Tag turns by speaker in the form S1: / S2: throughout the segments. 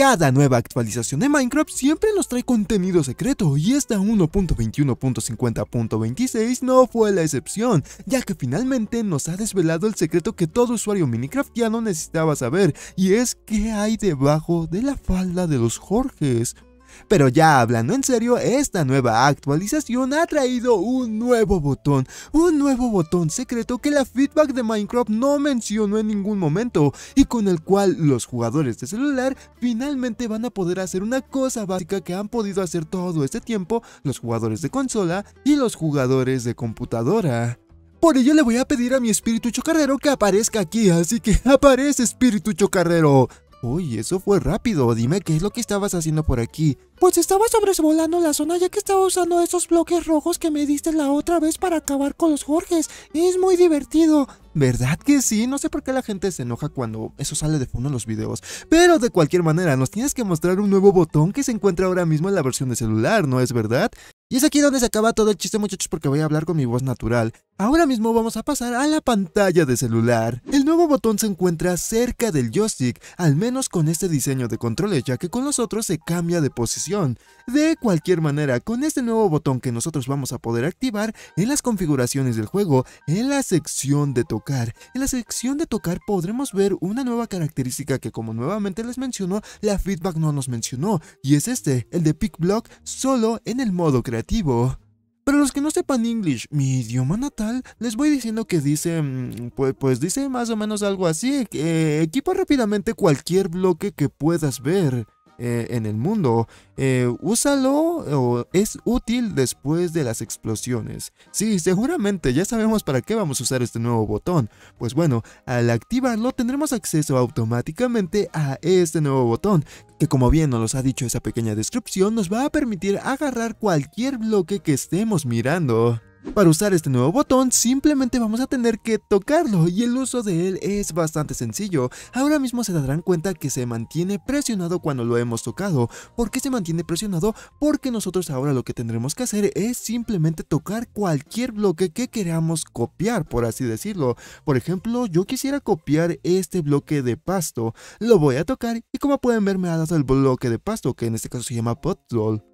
S1: Cada nueva actualización de Minecraft siempre nos trae contenido secreto y esta 1.21.50.26 no fue la excepción, ya que finalmente nos ha desvelado el secreto que todo usuario no necesitaba saber y es que hay debajo de la falda de los Jorges. Pero ya hablando en serio, esta nueva actualización ha traído un nuevo botón, un nuevo botón secreto que la feedback de Minecraft no mencionó en ningún momento y con el cual los jugadores de celular finalmente van a poder hacer una cosa básica que han podido hacer todo este tiempo los jugadores de consola y los jugadores de computadora. Por ello le voy a pedir a mi espíritu chocarrero que aparezca aquí, así que aparece espíritu chocarrero. Uy, eso fue rápido. Dime qué es lo que estabas haciendo por aquí. Pues estaba sobrevolando la zona ya que estaba usando esos bloques rojos que me diste la otra vez para acabar con los Jorges. Es muy divertido. ¿Verdad que sí? No sé por qué la gente se enoja cuando eso sale de fondo en los videos. Pero de cualquier manera, nos tienes que mostrar un nuevo botón que se encuentra ahora mismo en la versión de celular, ¿no es verdad? Y es aquí donde se acaba todo el chiste muchachos porque voy a hablar con mi voz natural. Ahora mismo vamos a pasar a la pantalla de celular. El nuevo botón se encuentra cerca del joystick, al menos con este diseño de controles ya que con los otros se cambia de posición. De cualquier manera, con este nuevo botón que nosotros vamos a poder activar en las configuraciones del juego, en la sección de tocar. En la sección de tocar podremos ver una nueva característica que como nuevamente les menciono, la feedback no nos mencionó, y es este, el de Pick Block solo en el modo creativo pero los que no sepan English, mi idioma natal, les voy diciendo que dice, mm, pues, pues, dice más o menos algo así, que equipa rápidamente cualquier bloque que puedas ver. Eh, en el mundo. Eh, úsalo o es útil después de las explosiones. Sí, seguramente ya sabemos para qué vamos a usar este nuevo botón. Pues bueno, al activarlo tendremos acceso automáticamente a este nuevo botón, que como bien nos ha dicho esa pequeña descripción, nos va a permitir agarrar cualquier bloque que estemos mirando. Para usar este nuevo botón simplemente vamos a tener que tocarlo y el uso de él es bastante sencillo. Ahora mismo se darán cuenta que se mantiene presionado cuando lo hemos tocado. ¿Por qué se mantiene presionado? Porque nosotros ahora lo que tendremos que hacer es simplemente tocar cualquier bloque que queramos copiar, por así decirlo. Por ejemplo, yo quisiera copiar este bloque de pasto. Lo voy a tocar y como pueden ver me ha dado el bloque de pasto que en este caso se llama Puddle.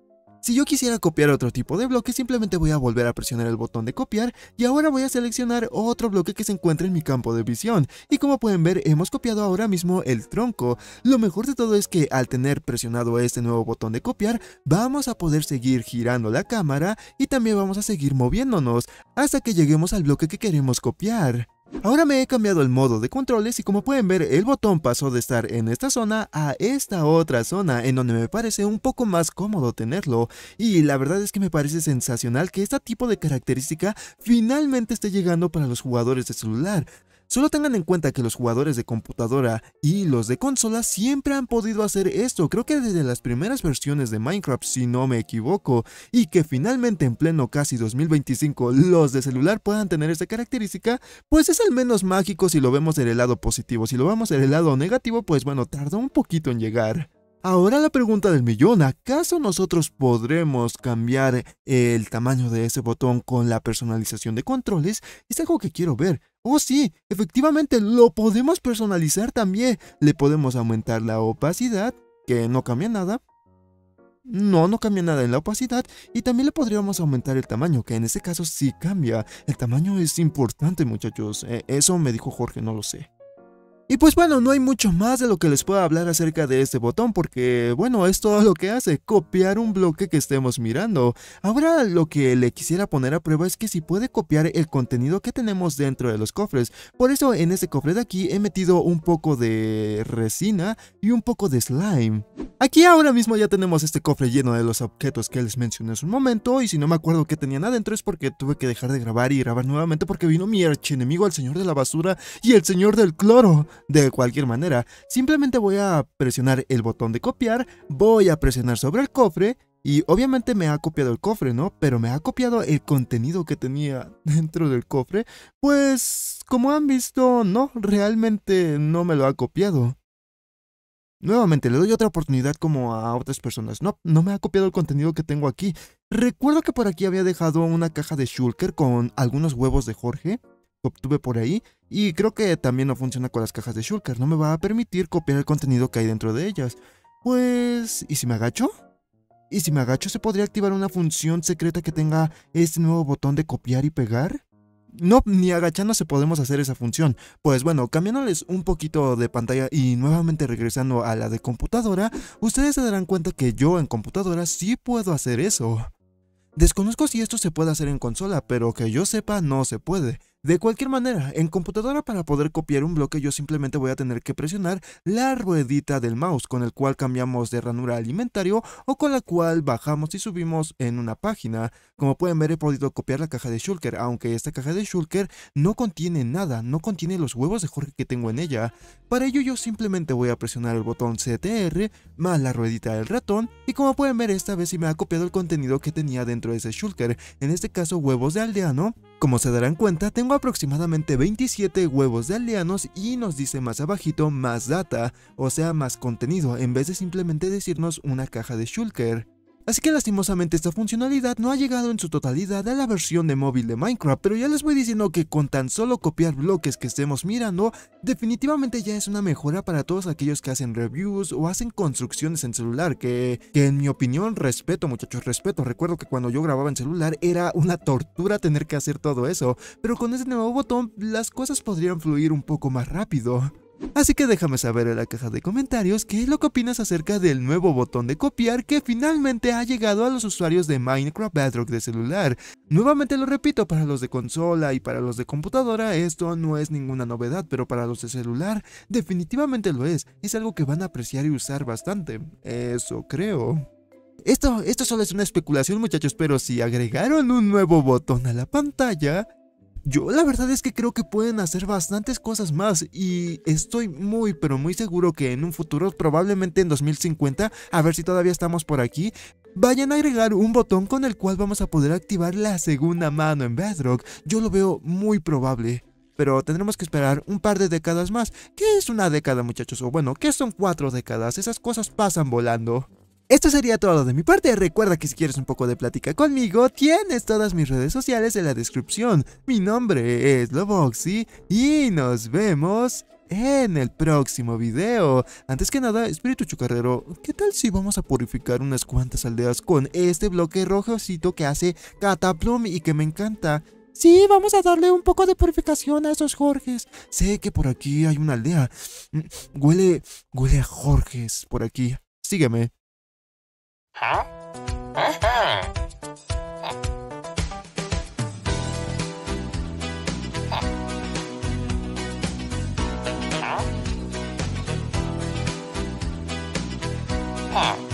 S1: Si yo quisiera copiar otro tipo de bloque, simplemente voy a volver a presionar el botón de copiar y ahora voy a seleccionar otro bloque que se encuentra en mi campo de visión. Y como pueden ver, hemos copiado ahora mismo el tronco. Lo mejor de todo es que al tener presionado este nuevo botón de copiar, vamos a poder seguir girando la cámara y también vamos a seguir moviéndonos hasta que lleguemos al bloque que queremos copiar. Ahora me he cambiado el modo de controles y como pueden ver el botón pasó de estar en esta zona a esta otra zona en donde me parece un poco más cómodo tenerlo y la verdad es que me parece sensacional que este tipo de característica finalmente esté llegando para los jugadores de celular Solo tengan en cuenta que los jugadores de computadora y los de consola siempre han podido hacer esto, creo que desde las primeras versiones de Minecraft si no me equivoco, y que finalmente en pleno casi 2025 los de celular puedan tener esta característica, pues es al menos mágico si lo vemos en el lado positivo, si lo vemos en el lado negativo pues bueno, tarda un poquito en llegar. Ahora la pregunta del millón, ¿acaso nosotros podremos cambiar el tamaño de ese botón con la personalización de controles? Es algo que quiero ver, Oh sí, efectivamente lo podemos personalizar también. Le podemos aumentar la opacidad, que no cambia nada. No, no cambia nada en la opacidad. Y también le podríamos aumentar el tamaño, que en este caso sí cambia. El tamaño es importante muchachos. E, eso me dijo Jorge, no lo sé. Y pues bueno, no hay mucho más de lo que les pueda hablar acerca de este botón porque, bueno, es todo lo que hace, copiar un bloque que estemos mirando. Ahora lo que le quisiera poner a prueba es que si puede copiar el contenido que tenemos dentro de los cofres. Por eso en este cofre de aquí he metido un poco de resina y un poco de slime. Aquí ahora mismo ya tenemos este cofre lleno de los objetos que les mencioné hace un momento y si no me acuerdo qué tenían adentro es porque tuve que dejar de grabar y grabar nuevamente porque vino mi archienemigo el señor de la basura y el señor del cloro de cualquier manera. Simplemente voy a presionar el botón de copiar, voy a presionar sobre el cofre y obviamente me ha copiado el cofre, ¿no? Pero me ha copiado el contenido que tenía dentro del cofre. Pues, como han visto, no, realmente no me lo ha copiado. Nuevamente, le doy otra oportunidad como a otras personas. No, no me ha copiado el contenido que tengo aquí. Recuerdo que por aquí había dejado una caja de Shulker con algunos huevos de Jorge obtuve por ahí y creo que también no funciona con las cajas de Shulker, no me va a permitir copiar el contenido que hay dentro de ellas. Pues... ¿y si me agacho? ¿Y si me agacho se podría activar una función secreta que tenga este nuevo botón de copiar y pegar? No, ni agachándose podemos hacer esa función. Pues bueno, cambiándoles un poquito de pantalla y nuevamente regresando a la de computadora, ustedes se darán cuenta que yo en computadora sí puedo hacer eso. Desconozco si esto se puede hacer en consola, pero que yo sepa no se puede. De cualquier manera, en computadora para poder copiar un bloque yo simplemente voy a tener que presionar la ruedita del mouse con el cual cambiamos de ranura alimentario o con la cual bajamos y subimos en una página. Como pueden ver he podido copiar la caja de Shulker, aunque esta caja de Shulker no contiene nada, no contiene los huevos de Jorge que tengo en ella. Para ello yo simplemente voy a presionar el botón CTR más la ruedita del ratón y como pueden ver esta vez sí me ha copiado el contenido que tenía dentro de ese Shulker, en este caso huevos de aldeano como se darán cuenta, tengo aproximadamente 27 huevos de aldeanos y nos dice más abajito más data, o sea más contenido, en vez de simplemente decirnos una caja de Shulker. Así que lastimosamente esta funcionalidad no ha llegado en su totalidad a la versión de móvil de Minecraft, pero ya les voy diciendo que con tan solo copiar bloques que estemos mirando, definitivamente ya es una mejora para todos aquellos que hacen reviews o hacen construcciones en celular, que, en mi opinión, respeto muchachos, respeto, recuerdo que cuando yo grababa en celular era una tortura tener que hacer todo eso, pero con este nuevo botón las cosas podrían fluir un poco más rápido. Así que déjame saber en la caja de comentarios qué es lo que opinas acerca del nuevo botón de copiar que finalmente ha llegado a los usuarios de Minecraft Bedrock de celular. Nuevamente lo repito, para los de consola y para los de computadora esto no es ninguna novedad, pero para los de celular definitivamente lo es. Es algo que van a apreciar y usar bastante. Eso creo. Esto, esto solo es una especulación muchachos, pero si agregaron un nuevo botón a la pantalla, yo la verdad es que creo que pueden hacer bastantes cosas más y estoy muy pero muy seguro que en un futuro, probablemente en 2050, a ver si todavía estamos por aquí, vayan a agregar un botón con el cual vamos a poder activar la segunda mano en Bedrock. Yo lo veo muy probable. Pero tendremos que esperar un par de décadas más. ¿Qué es una década muchachos? O bueno, ¿qué son cuatro décadas? Esas cosas pasan volando. Esto sería todo de mi parte, recuerda que si quieres un poco de plática conmigo, tienes todas mis redes sociales en la descripción. Mi nombre es Loboxy y nos vemos en el próximo video. Antes que nada, espíritu chucarrero, ¿qué tal si vamos a purificar unas cuantas aldeas con este bloque rojocito que hace Cataplum y que me encanta? Sí, vamos a darle un poco de purificación a esos Jorges. Sé que por aquí hay una aldea. Mm, huele, huele a Jorges por aquí. Sígueme. hả hả hả hả hả